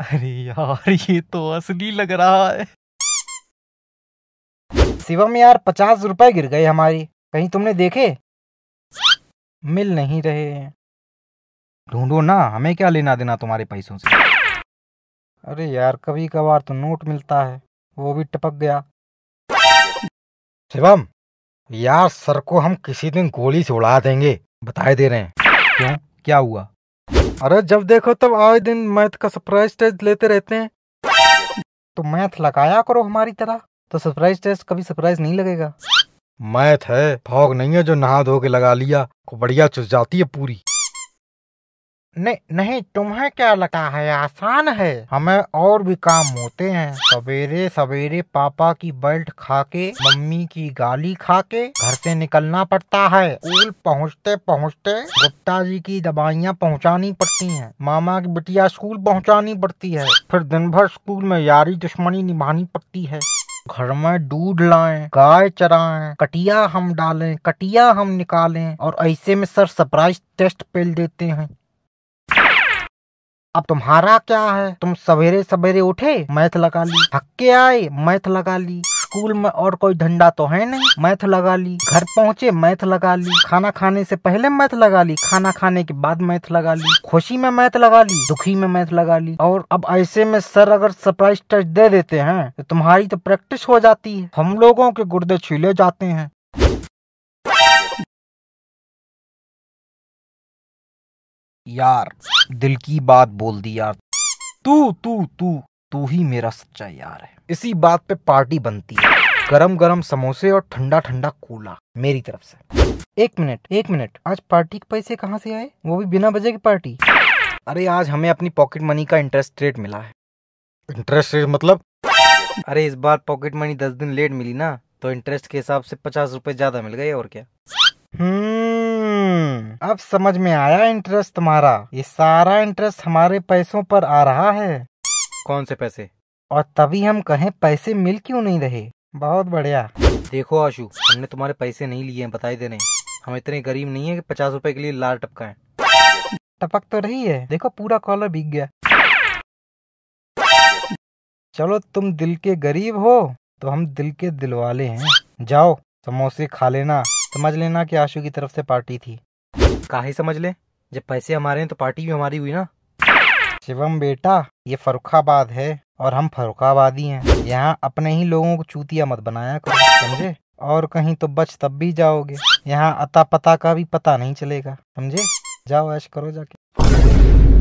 अरे यार ये तो असली लग रहा है शिवम यार पचास रुपए गिर गए हमारी कहीं तुमने देखे मिल नहीं रहे ढूंढो ना हमें क्या लेना देना तुम्हारे पैसों से अरे यार कभी कभार तो नोट मिलता है वो भी टपक गया शिवम यार सर को हम किसी दिन गोली से उड़ा देंगे बताए दे रहे हैं क्यों क्या हुआ अरे जब देखो तब आए दिन मैथ का सरप्राइज टेस्ट लेते रहते हैं तो मैथ लगाया करो हमारी तरह तो सरप्राइज टेस्ट कभी सरप्राइज नहीं लगेगा मैथ है फॉग नहीं है जो नहा धो के लगा लिया बढ़िया चुस जाती है पूरी नहीं नहीं तुम्हें क्या लगता है आसान है हमें और भी काम होते हैं सवेरे सवेरे पापा की बेल्ट खा के मम्मी की गाली खा के घर से निकलना पड़ता है स्कूल पहुँचते पहुँचते गुप्ता जी की दवाइयाँ पहुँचानी पड़ती हैं मामा की बिटिया स्कूल पहुँचानी पड़ती है फिर दिन भर स्कूल में यारी दुश्मनी निभानी पड़ती है घर में दूध लाएं, गाय चराएं, कटिया हम डालें, कटिया हम निकालें और ऐसे में सर सरप्राइज टेस्ट पेल देते हैं अब तुम्हारा क्या है तुम सवेरे सवेरे उठे मैथ लगा ली हक्के आए मैथ लगा ली स्कूल में और कोई धंधा तो है नहीं मैथ लगा ली घर पहुँचे मैथ लगा ली खाना खाने से पहले मैथ लगा ली खाना खाने के बाद मैथ लगा ली खुशी में मैथ लगा ली दुखी में मैथ लगा ली और अब ऐसे में सर अगर सरप्राइज टच दे देते हैं तो तुम्हारी तो प्रैक्टिस हो जाती है हम लोगों के गुर्दे छीले जाते हैं यार दिल की बात बोल दी यार तू तू तू तू ही मेरा सच्चा यार है इसी बात पे पार्टी बनती है गरम गरम समोसे और ठंडा ठंडा कोला मेरी तरफ से एक मिनट एक मिनट आज पार्टी के पैसे कहाँ से आए वो भी बिना बजे की पार्टी अरे आज हमें अपनी पॉकेट मनी का इंटरेस्ट रेट मिला है इंटरेस्ट रेट मतलब अरे इस बार पॉकेट मनी दस दिन लेट मिली ना तो इंटरेस्ट के हिसाब से पचास रुपए ज्यादा मिल गए और क्या हम्म हम्म। अब समझ में आया इंटरेस्ट तुम्हारा ये सारा इंटरेस्ट हमारे पैसों पर आ रहा है कौन से पैसे और तभी हम कहें पैसे मिल क्यों नहीं रहे बहुत बढ़िया देखो आशु हमने तुम्हारे पैसे नहीं लिए हैं बताई देने हम इतने गरीब नहीं है कि पचास रूपए के लिए लाल है टपक तो रही है देखो पूरा कॉलर बिक गया चलो तुम दिल के गरीब हो तो हम दिल के दिलवाले हैं जाओ समोसे खा लेना समझ लेना कि आशु की तरफ से पार्टी थी का ही समझ ले जब पैसे हमारे हैं तो पार्टी भी हमारी हुई ना शिवम बेटा ये फरुखाबाद है और हम फरुखाबादी हैं यहाँ अपने ही लोगों को चूतिया मत बनाया करो समझे और कहीं तो बच तब भी जाओगे यहाँ अता पता का भी पता नहीं चलेगा समझे जाओ ऐश करो जाके